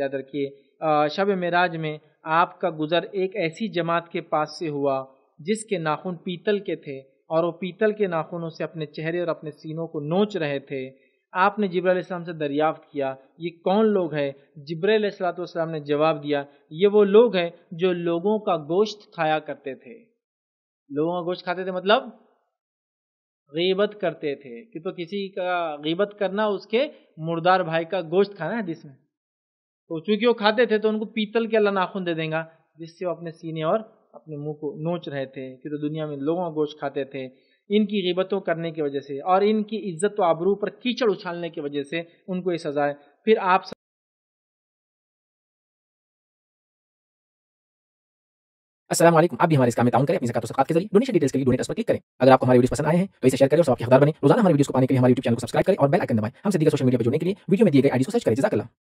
याद रखिए शब मराज में आपका गुज़र एक ऐसी जमात के पास से हुआ जिसके नाखून पीतल के थे और वो पीतल के नाखूनों से अपने चेहरे और अपने सीनों को नोच रहे थे आपने जब्राम से दरियाफ़त किया ये कौन लोग हैं जब्राम ने जवाब दिया ये वो लोग हैं जो लोगों का गोश्त खाया करते थे लोगों का गोश्त खाते थे मतलब गीबत करते थे कि तो किसी का गीबत करना उसके मुर्दार भाई का गोश्त खाना है जिसमें तो चूंकि वो खाते थे तो उनको पीतल के अल्लाह नाखून दे देगा जिससे वो अपने सीने और अपने मुंह को नोच रहे थे कि तो दुनिया में लोगों का गोश्त खाते थे इनकी गिबतों करने की वजह से और इनकी इज्जत व आबरू पर कीचड़ उछालने की वजह से उनको ये सजाए फिर आप सब असलम आप भी हमारे इस काम में काम करें अपनी जकात सकात के जरिए डोनेशन डिटेल्स के लिए डोनेट पर क्लिक करें अगर आपको हमारी वीडियो पसंद आए हैं तो इसे शेयर करें और आपके हकदार बने रोजाना हमारे वीडियो को पाने के लिए हमारे यूट्यूब चैनल को सब्सक्राइब करें और बेल आइकन दबाएं हमसे दिए सोशल मीडिया पर जुड़ने के लिए वीडियो में दिए गए आईडी को सर्च करें जजाकला